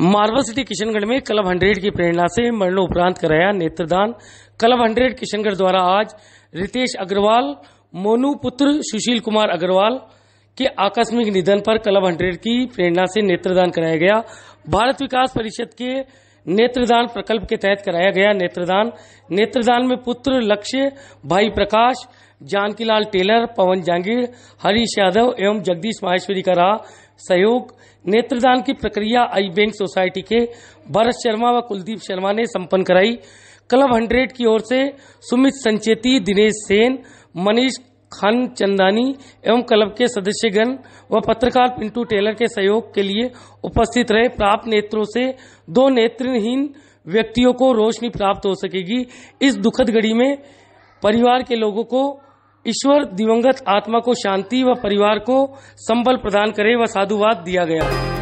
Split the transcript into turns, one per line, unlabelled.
marble city Kishangarh में club hundred की प्रेरणा से मरणोपरांत कराया नेत्रदान क्लब हंड्रेड किशनगढ़ द्वारा आज रितेश अग्रवाल मोनू पुत्र सुशील कुमार अग्रवाल के आकस्मिक निधन पर क्लब हंड्रेड की प्रेरणा से नेत्रदान कराया गया भारत विकास परिषद के नेत्रदान प्रकल्प के तहत कराया गया नेत्रदान नेत्रदान में पुत्र लक्ष्य भाई प्रकाश जानकीलाल टेलर पवन जांगीर हरीश यादव एवं जगदीश माहेश्वरी का रहा सहयोग नेत्रदान की प्रक्रिया आई बैंक सोसाइटी के भरत शर्मा व कुलदीप शर्मा ने संपन्न कराई क्लब हंड्रेड की ओर से सुमित संचेती दिनेश सेन मनीष खान चंदानी एवं क्लब के सदस्यगण व पत्रकार पिंटू टेलर के सहयोग के लिए उपस्थित रहे प्राप्त नेत्रों से दो नेत्रहीन व्यक्तियों को रोशनी प्राप्त हो सकेगी इस दुखद घड़ी में परिवार के लोगों को ईश्वर दिवंगत आत्मा को शांति व परिवार को संबल प्रदान करे व साधुवाद दिया गया